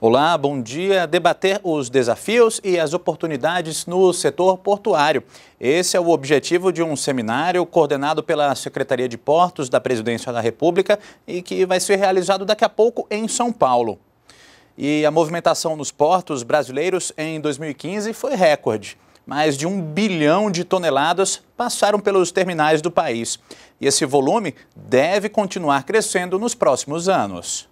Olá, bom dia. Debater os desafios e as oportunidades no setor portuário. Esse é o objetivo de um seminário coordenado pela Secretaria de Portos da Presidência da República e que vai ser realizado daqui a pouco em São Paulo. E a movimentação nos portos brasileiros em 2015 foi recorde. Mais de um bilhão de toneladas passaram pelos terminais do país. E esse volume deve continuar crescendo nos próximos anos.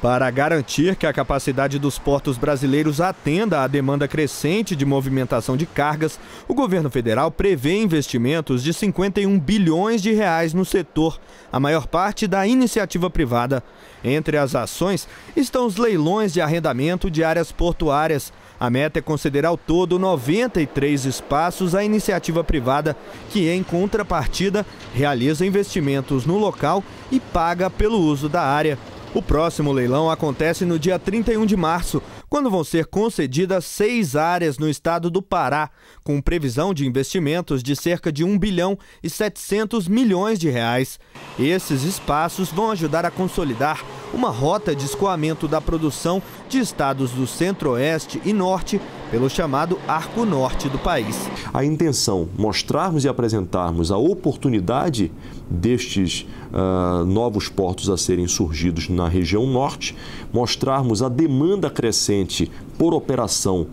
Para garantir que a capacidade dos portos brasileiros atenda à demanda crescente de movimentação de cargas, o governo federal prevê investimentos de 51 bilhões de reais no setor, a maior parte da iniciativa privada. Entre as ações estão os leilões de arrendamento de áreas portuárias. A meta é conceder ao todo 93 espaços à iniciativa privada, que em contrapartida realiza investimentos no local e paga pelo uso da área. O próximo leilão acontece no dia 31 de março, quando vão ser concedidas seis áreas no estado do Pará, com previsão de investimentos de cerca de 1 bilhão e 700 milhões de reais. Esses espaços vão ajudar a consolidar uma rota de escoamento da produção de estados do centro-oeste e norte pelo chamado Arco Norte do país. A intenção, mostrarmos e apresentarmos a oportunidade destes uh, novos portos a serem surgidos na região norte, mostrarmos a demanda crescente por operação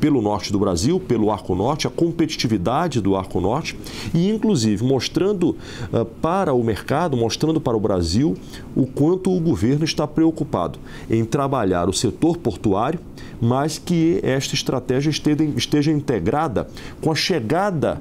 pelo norte do Brasil, pelo Arco Norte, a competitividade do Arco Norte e, inclusive, mostrando uh, para o mercado, mostrando para o Brasil o quanto o governo está preocupado em trabalhar o setor portuário, mas que esta estratégia esteja, esteja integrada com a chegada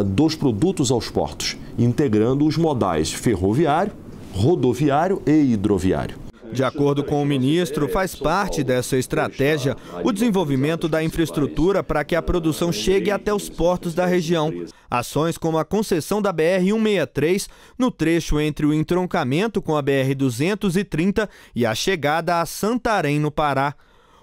uh, dos produtos aos portos, integrando os modais ferroviário, rodoviário e hidroviário. De acordo com o ministro, faz parte dessa estratégia o desenvolvimento da infraestrutura para que a produção chegue até os portos da região. Ações como a concessão da BR-163, no trecho entre o entroncamento com a BR-230 e a chegada a Santarém, no Pará.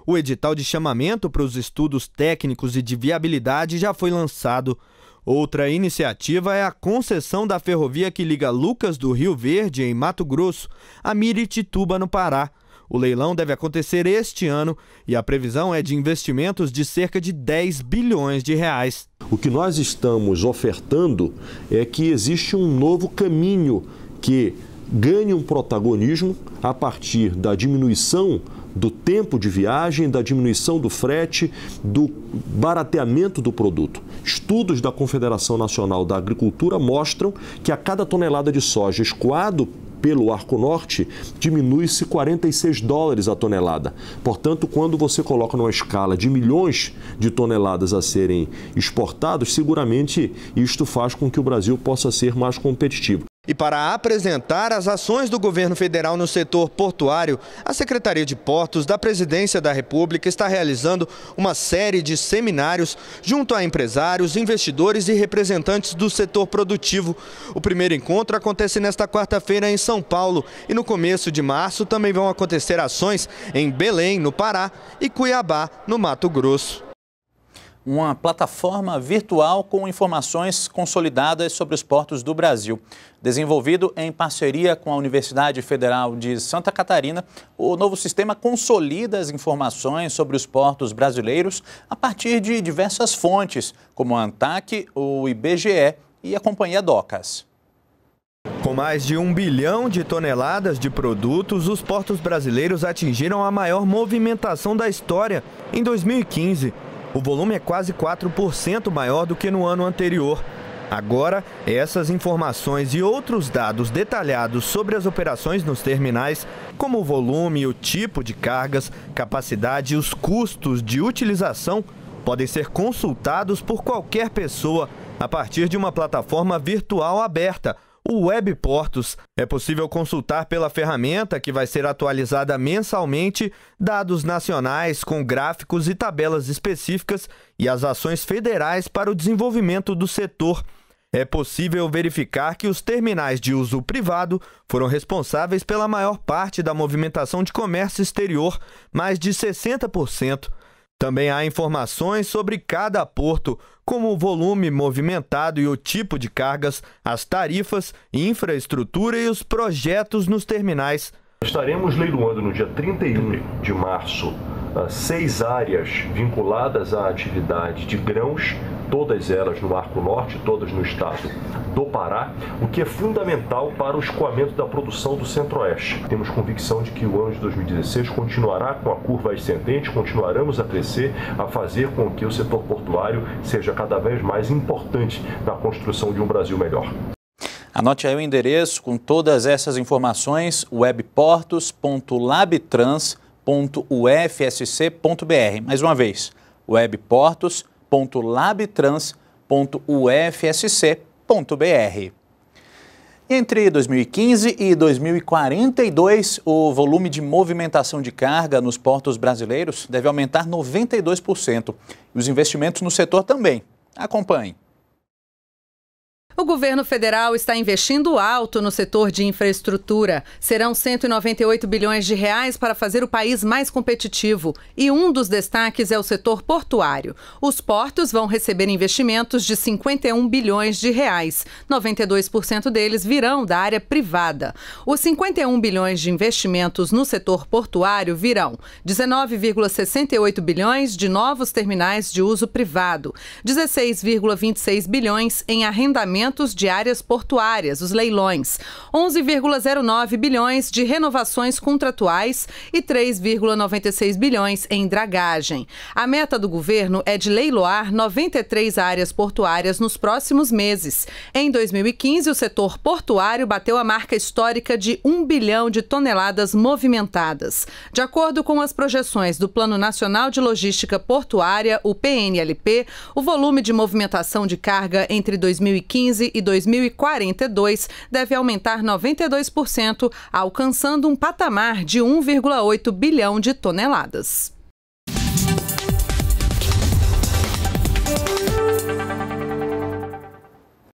O edital de chamamento para os estudos técnicos e de viabilidade já foi lançado. Outra iniciativa é a concessão da ferrovia que liga Lucas do Rio Verde, em Mato Grosso, a Miritituba, no Pará. O leilão deve acontecer este ano e a previsão é de investimentos de cerca de 10 bilhões de reais. O que nós estamos ofertando é que existe um novo caminho que ganhe um protagonismo a partir da diminuição do tempo de viagem, da diminuição do frete, do barateamento do produto. Estudos da Confederação Nacional da Agricultura mostram que a cada tonelada de soja escoado pelo Arco Norte, diminui-se 46 dólares a tonelada. Portanto, quando você coloca numa escala de milhões de toneladas a serem exportados, seguramente isto faz com que o Brasil possa ser mais competitivo. E para apresentar as ações do governo federal no setor portuário, a Secretaria de Portos da Presidência da República está realizando uma série de seminários junto a empresários, investidores e representantes do setor produtivo. O primeiro encontro acontece nesta quarta-feira em São Paulo e no começo de março também vão acontecer ações em Belém, no Pará, e Cuiabá, no Mato Grosso uma plataforma virtual com informações consolidadas sobre os portos do Brasil. Desenvolvido em parceria com a Universidade Federal de Santa Catarina, o novo sistema consolida as informações sobre os portos brasileiros a partir de diversas fontes, como a ANTAC, o IBGE e a Companhia Docas. Com mais de um bilhão de toneladas de produtos, os portos brasileiros atingiram a maior movimentação da história em 2015 o volume é quase 4% maior do que no ano anterior. Agora, essas informações e outros dados detalhados sobre as operações nos terminais, como o volume, o tipo de cargas, capacidade e os custos de utilização, podem ser consultados por qualquer pessoa a partir de uma plataforma virtual aberta o Web Portos é possível consultar pela ferramenta que vai ser atualizada mensalmente dados nacionais com gráficos e tabelas específicas e as ações federais para o desenvolvimento do setor. É possível verificar que os terminais de uso privado foram responsáveis pela maior parte da movimentação de comércio exterior, mais de 60%. Também há informações sobre cada porto, como o volume movimentado e o tipo de cargas, as tarifas, infraestrutura e os projetos nos terminais. Estaremos leiloando no dia 31 de março seis áreas vinculadas à atividade de grãos, todas elas no Arco Norte, todas no estado do Pará, o que é fundamental para o escoamento da produção do Centro-Oeste. Temos convicção de que o ano de 2016 continuará com a curva ascendente, continuaremos a crescer, a fazer com que o setor portuário seja cada vez mais importante na construção de um Brasil melhor. Anote aí o endereço com todas essas informações, webportos.labtrans.com web.ufsc.br. Mais uma vez, webportos.labtrans.ufsc.br. Entre 2015 e 2042, o volume de movimentação de carga nos portos brasileiros deve aumentar 92%. E os investimentos no setor também. Acompanhe. O governo federal está investindo alto no setor de infraestrutura. Serão 198 bilhões de reais para fazer o país mais competitivo. E um dos destaques é o setor portuário. Os portos vão receber investimentos de 51 bilhões de reais. 92% deles virão da área privada. Os 51 bilhões de investimentos no setor portuário virão 19,68 bilhões de novos terminais de uso privado, 16,26 bilhões em arrendamento de áreas portuárias, os leilões, 11,09 bilhões de renovações contratuais e 3,96 bilhões em dragagem. A meta do governo é de leiloar 93 áreas portuárias nos próximos meses. Em 2015, o setor portuário bateu a marca histórica de 1 bilhão de toneladas movimentadas. De acordo com as projeções do Plano Nacional de Logística Portuária, o PNLP, o volume de movimentação de carga entre 2015 2015 e 2042 deve aumentar 92%, alcançando um patamar de 1,8 bilhão de toneladas.